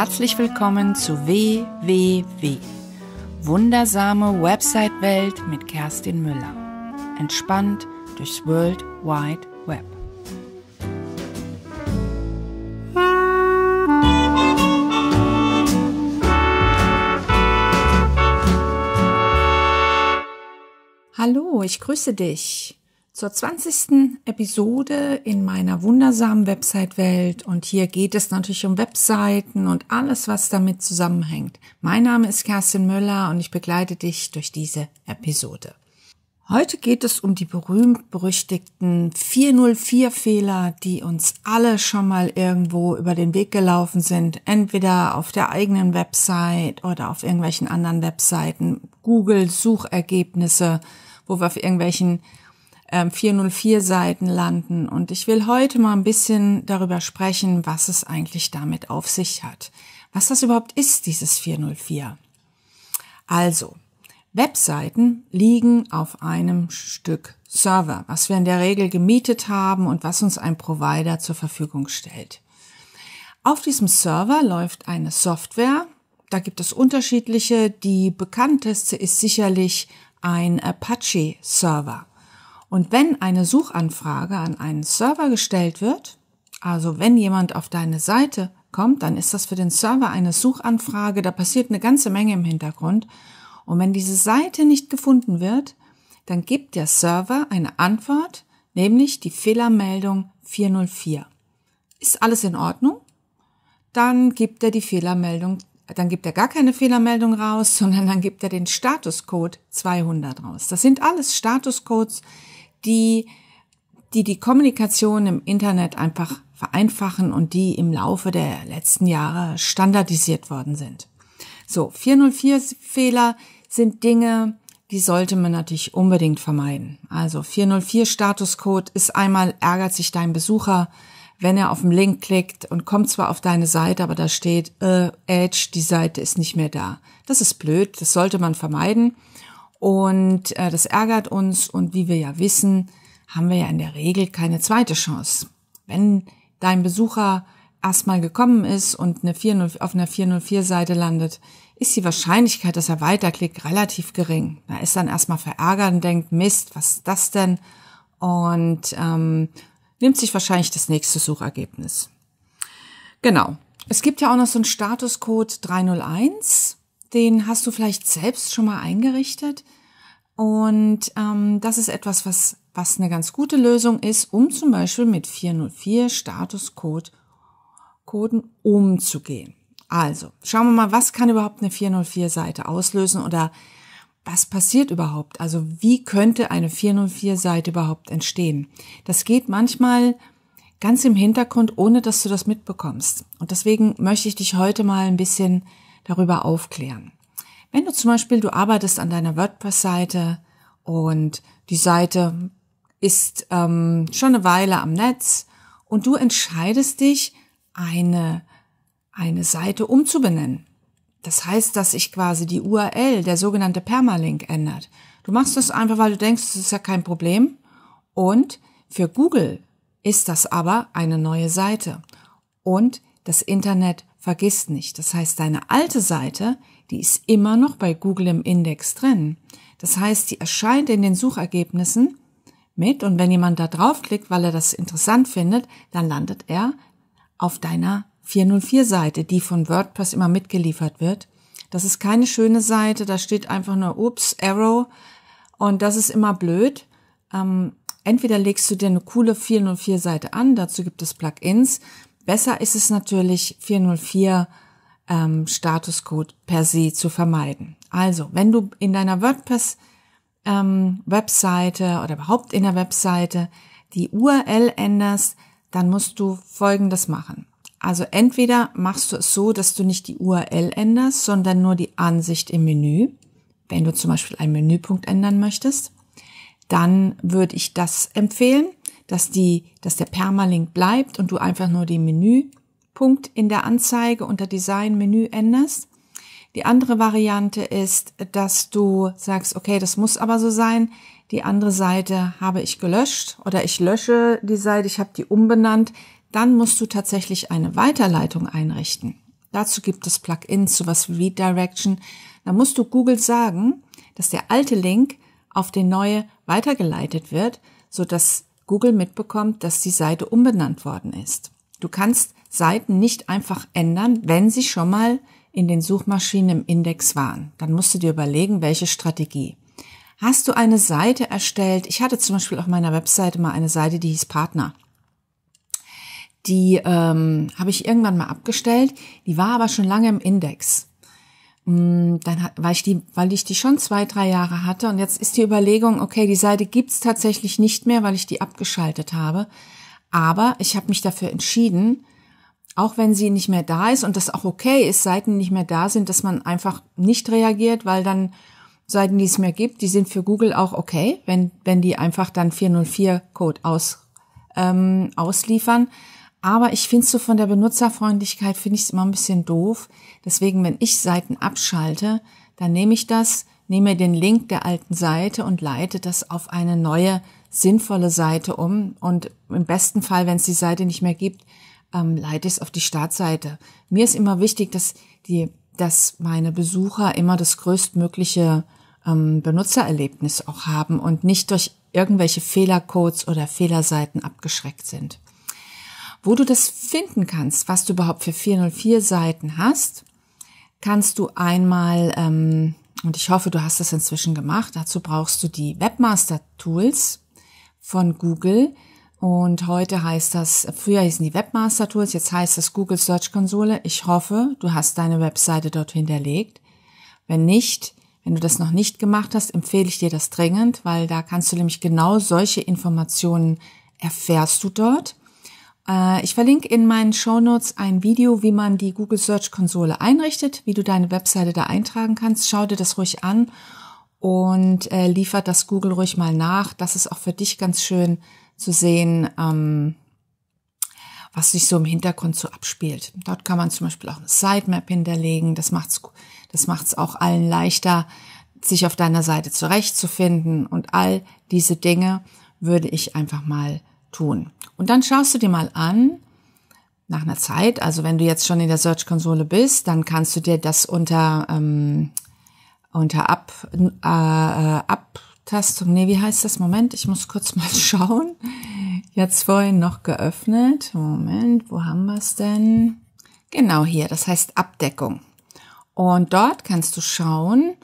herzlich willkommen zu WWW. Wundersame Website-Welt mit Kerstin Müller. Entspannt durchs World Wide Web. Hallo, ich grüße dich zur 20. Episode in meiner wundersamen Website-Welt. Und hier geht es natürlich um Webseiten und alles, was damit zusammenhängt. Mein Name ist Kerstin Müller und ich begleite dich durch diese Episode. Heute geht es um die berühmt-berüchtigten 404-Fehler, die uns alle schon mal irgendwo über den Weg gelaufen sind. Entweder auf der eigenen Website oder auf irgendwelchen anderen Webseiten. Google-Suchergebnisse, wo wir auf irgendwelchen 404 ähm, Seiten landen. Und ich will heute mal ein bisschen darüber sprechen, was es eigentlich damit auf sich hat. Was das überhaupt ist, dieses 404. Also, Webseiten liegen auf einem Stück Server, was wir in der Regel gemietet haben und was uns ein Provider zur Verfügung stellt. Auf diesem Server läuft eine Software. Da gibt es unterschiedliche. Die bekannteste ist sicherlich ein Apache-Server. Und wenn eine Suchanfrage an einen Server gestellt wird, also wenn jemand auf deine Seite kommt, dann ist das für den Server eine Suchanfrage, da passiert eine ganze Menge im Hintergrund. Und wenn diese Seite nicht gefunden wird, dann gibt der Server eine Antwort, nämlich die Fehlermeldung 404. Ist alles in Ordnung? Dann gibt er die Fehlermeldung, dann gibt er gar keine Fehlermeldung raus, sondern dann gibt er den Statuscode 200 raus. Das sind alles Statuscodes, die die, die Kommunikation im Internet einfach vereinfachen und die im Laufe der letzten Jahre standardisiert worden sind. So, 404-Fehler sind Dinge, die sollte man natürlich unbedingt vermeiden. Also 404-Statuscode ist einmal, ärgert sich dein Besucher, wenn er auf den Link klickt und kommt zwar auf deine Seite, aber da steht, äh, Edge, die Seite ist nicht mehr da. Das ist blöd, das sollte man vermeiden. Und äh, das ärgert uns und wie wir ja wissen, haben wir ja in der Regel keine zweite Chance. Wenn dein Besucher erstmal gekommen ist und eine 40, auf einer 404-Seite landet, ist die Wahrscheinlichkeit, dass er weiterklickt, relativ gering. Er ist dann erstmal verärgert und denkt, Mist, was ist das denn? Und ähm, nimmt sich wahrscheinlich das nächste Suchergebnis. Genau. Es gibt ja auch noch so einen Statuscode 301 den hast du vielleicht selbst schon mal eingerichtet. Und ähm, das ist etwas, was, was eine ganz gute Lösung ist, um zum Beispiel mit 404 Statuscode Coden umzugehen. Also, schauen wir mal, was kann überhaupt eine 404-Seite auslösen oder was passiert überhaupt? Also, wie könnte eine 404-Seite überhaupt entstehen? Das geht manchmal ganz im Hintergrund, ohne dass du das mitbekommst. Und deswegen möchte ich dich heute mal ein bisschen darüber aufklären. Wenn du zum Beispiel, du arbeitest an deiner WordPress-Seite und die Seite ist ähm, schon eine Weile am Netz und du entscheidest dich, eine, eine Seite umzubenennen. Das heißt, dass sich quasi die URL, der sogenannte Permalink, ändert. Du machst das einfach, weil du denkst, das ist ja kein Problem. Und für Google ist das aber eine neue Seite. Und das Internet Vergiss nicht, das heißt, deine alte Seite, die ist immer noch bei Google im Index drin. Das heißt, die erscheint in den Suchergebnissen mit und wenn jemand da draufklickt, weil er das interessant findet, dann landet er auf deiner 404-Seite, die von WordPress immer mitgeliefert wird. Das ist keine schöne Seite, da steht einfach nur Ups, Arrow und das ist immer blöd. Ähm, entweder legst du dir eine coole 404-Seite an, dazu gibt es Plugins, Besser ist es natürlich, 404 ähm, Status Code per se zu vermeiden. Also, wenn du in deiner WordPress-Webseite ähm, oder überhaupt in der Webseite die URL änderst, dann musst du Folgendes machen. Also entweder machst du es so, dass du nicht die URL änderst, sondern nur die Ansicht im Menü. Wenn du zum Beispiel einen Menüpunkt ändern möchtest, dann würde ich das empfehlen dass die, dass der Permalink bleibt und du einfach nur den Menüpunkt in der Anzeige unter Design Menü änderst. Die andere Variante ist, dass du sagst, okay, das muss aber so sein. Die andere Seite habe ich gelöscht oder ich lösche die Seite, ich habe die umbenannt. Dann musst du tatsächlich eine Weiterleitung einrichten. Dazu gibt es Plugins, sowas wie Redirection. Da musst du Google sagen, dass der alte Link auf den neue weitergeleitet wird, so dass Google mitbekommt, dass die Seite umbenannt worden ist. Du kannst Seiten nicht einfach ändern, wenn sie schon mal in den Suchmaschinen im Index waren. Dann musst du dir überlegen, welche Strategie. Hast du eine Seite erstellt? Ich hatte zum Beispiel auf meiner Webseite mal eine Seite, die hieß Partner. Die ähm, habe ich irgendwann mal abgestellt. Die war aber schon lange im Index. Mm, dann hat, weil ich die, weil ich die schon zwei, drei Jahre hatte und jetzt ist die Überlegung, okay, die Seite gibt's tatsächlich nicht mehr, weil ich die abgeschaltet habe. Aber ich habe mich dafür entschieden, auch wenn sie nicht mehr da ist und das auch okay ist, Seiten nicht mehr da sind, dass man einfach nicht reagiert, weil dann Seiten, die es mehr gibt, die sind für Google auch okay, wenn, wenn die einfach dann 404-Code aus, ähm, ausliefern. Aber ich finde so von der Benutzerfreundlichkeit, finde ich es immer ein bisschen doof. Deswegen, wenn ich Seiten abschalte, dann nehme ich das, nehme den Link der alten Seite und leite das auf eine neue, sinnvolle Seite um. Und im besten Fall, wenn es die Seite nicht mehr gibt, ähm, leite ich es auf die Startseite. Mir ist immer wichtig, dass die, dass meine Besucher immer das größtmögliche ähm, Benutzererlebnis auch haben und nicht durch irgendwelche Fehlercodes oder Fehlerseiten abgeschreckt sind. Wo du das finden kannst, was du überhaupt für 404 Seiten hast, kannst du einmal, ähm, und ich hoffe, du hast das inzwischen gemacht, dazu brauchst du die Webmaster Tools von Google. Und heute heißt das, früher hießen die Webmaster Tools, jetzt heißt das Google Search Konsole. Ich hoffe, du hast deine Webseite dort hinterlegt. Wenn nicht, wenn du das noch nicht gemacht hast, empfehle ich dir das dringend, weil da kannst du nämlich genau solche Informationen erfährst du dort. Äh, ich verlinke in meinen Show Notes ein Video, wie man die Google Search Konsole einrichtet, wie du deine Webseite da eintragen kannst. Schau dir das ruhig an und äh, liefert das Google ruhig mal nach. Das ist auch für dich ganz schön zu sehen, ähm, was sich so im Hintergrund so abspielt. Dort kann man zum Beispiel auch eine Sitemap hinterlegen. Das macht's, das macht's auch allen leichter, sich auf deiner Seite zurechtzufinden und all diese Dinge würde ich einfach mal tun. Und dann schaust du dir mal an, nach einer Zeit, also wenn du jetzt schon in der Search-Konsole bist, dann kannst du dir das unter, ähm, unter Ab, äh, äh Abtastung, nee, wie heißt das? Moment, ich muss kurz mal schauen. Jetzt vorhin noch geöffnet. Moment, wo haben wir es denn? Genau hier, das heißt Abdeckung. Und dort kannst du schauen,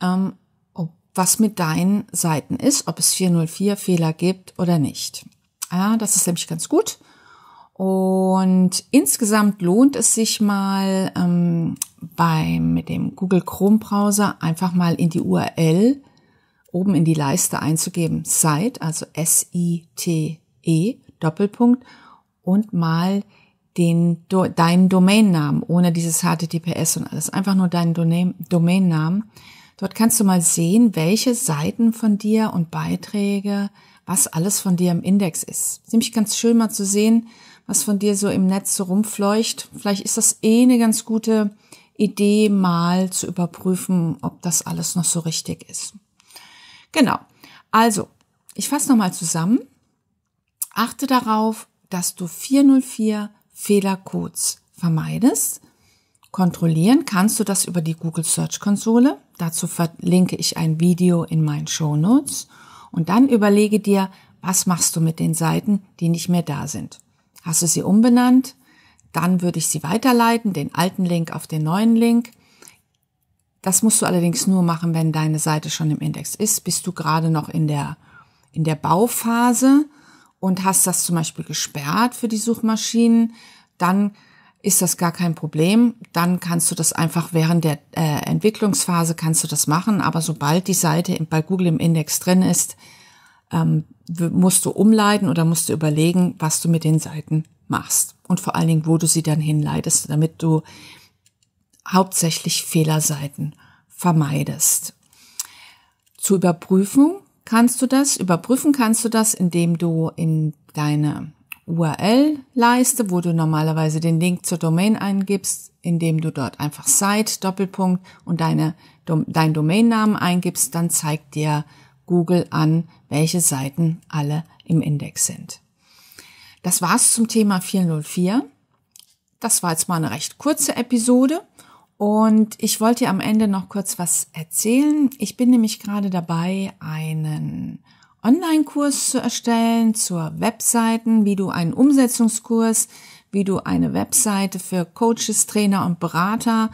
ähm, ob, was mit deinen Seiten ist, ob es 404 Fehler gibt oder nicht. Ja, das ist nämlich ganz gut. Und insgesamt lohnt es sich mal ähm, beim, mit dem Google Chrome Browser einfach mal in die URL oben in die Leiste einzugeben. Site, also S-I-T-E, Doppelpunkt, und mal den, do, deinen Domainnamen, ohne dieses HTTPS und alles. Einfach nur deinen Domainnamen. Dort kannst du mal sehen, welche Seiten von dir und Beiträge was alles von dir im Index ist. ist nämlich ganz schön mal zu sehen, was von dir so im Netz so rumfleucht. Vielleicht ist das eh eine ganz gute Idee, mal zu überprüfen, ob das alles noch so richtig ist. Genau. Also, ich fasse nochmal zusammen. Achte darauf, dass du 404 Fehlercodes vermeidest. Kontrollieren kannst du das über die Google Search Konsole. Dazu verlinke ich ein Video in meinen Show Notes und dann überlege dir, was machst du mit den Seiten, die nicht mehr da sind. Hast du sie umbenannt? Dann würde ich sie weiterleiten, den alten Link auf den neuen Link. Das musst du allerdings nur machen, wenn deine Seite schon im Index ist. Bist du gerade noch in der, in der Bauphase und hast das zum Beispiel gesperrt für die Suchmaschinen, dann ist das gar kein Problem. Dann kannst du das einfach während der äh, Entwicklungsphase kannst du das machen. Aber sobald die Seite bei Google im Index drin ist, ähm, musst du umleiten oder musst du überlegen, was du mit den Seiten machst und vor allen Dingen, wo du sie dann hinleitest, damit du hauptsächlich Fehlerseiten vermeidest. Zu überprüfen kannst du das, überprüfen kannst du das, indem du in deine URL-Leiste, wo du normalerweise den Link zur Domain eingibst, indem du dort einfach Site, Doppelpunkt und deine, dein Domainnamen eingibst, dann zeigt dir Google an, welche Seiten alle im Index sind. Das war's zum Thema 404. Das war jetzt mal eine recht kurze Episode und ich wollte dir am Ende noch kurz was erzählen. Ich bin nämlich gerade dabei, einen Online-Kurs zu erstellen, zur Webseiten, wie du einen Umsetzungskurs, wie du eine Webseite für Coaches, Trainer und Berater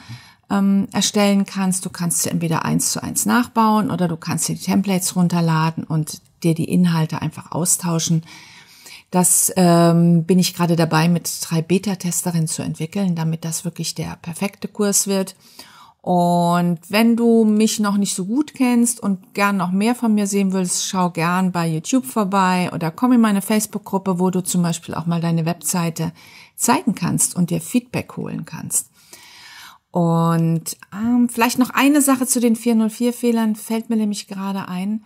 ähm, erstellen kannst. Du kannst sie entweder eins zu eins nachbauen oder du kannst dir die Templates runterladen und dir die Inhalte einfach austauschen. Das ähm, bin ich gerade dabei, mit drei Beta-Testerinnen zu entwickeln, damit das wirklich der perfekte Kurs wird. Und wenn du mich noch nicht so gut kennst und gern noch mehr von mir sehen willst, schau gern bei YouTube vorbei oder komm in meine Facebook-Gruppe, wo du zum Beispiel auch mal deine Webseite zeigen kannst und dir Feedback holen kannst. Und ähm, vielleicht noch eine Sache zu den 404-Fehlern, fällt mir nämlich gerade ein.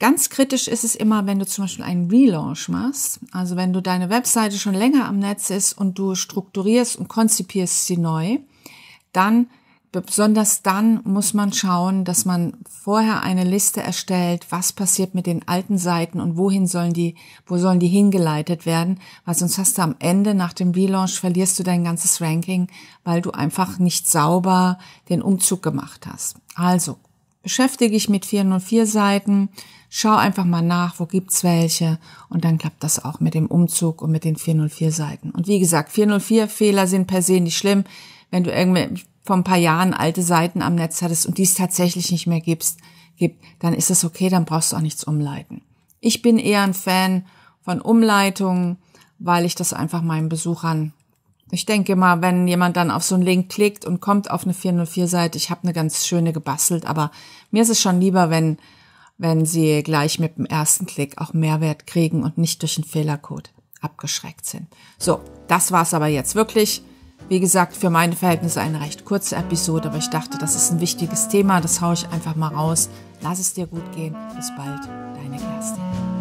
Ganz kritisch ist es immer, wenn du zum Beispiel einen Relaunch machst, also wenn du deine Webseite schon länger am Netz ist und du strukturierst und konzipierst sie neu, dann Besonders dann muss man schauen, dass man vorher eine Liste erstellt, was passiert mit den alten Seiten und wohin sollen die, wo sollen die hingeleitet werden, weil sonst hast du am Ende nach dem Relaunch verlierst du dein ganzes Ranking, weil du einfach nicht sauber den Umzug gemacht hast. Also beschäftige ich mit 404 Seiten, schau einfach mal nach, wo gibt's welche und dann klappt das auch mit dem Umzug und mit den 404 Seiten. Und wie gesagt, 404 Fehler sind per se nicht schlimm. Wenn du irgendwie, vor ein paar Jahren alte Seiten am Netz hattest und dies tatsächlich nicht mehr gibt, gibt, dann ist das okay, dann brauchst du auch nichts umleiten. Ich bin eher ein Fan von Umleitungen, weil ich das einfach meinen Besuchern ich denke mal, wenn jemand dann auf so einen Link klickt und kommt auf eine 404-Seite, ich habe eine ganz schöne gebastelt, aber mir ist es schon lieber, wenn, wenn sie gleich mit dem ersten Klick auch Mehrwert kriegen und nicht durch einen Fehlercode abgeschreckt sind. So, das war's aber jetzt wirklich. Wie gesagt, für meine Verhältnisse eine recht kurze Episode, aber ich dachte, das ist ein wichtiges Thema, das haue ich einfach mal raus. Lass es dir gut gehen. Bis bald, deine Kerstin.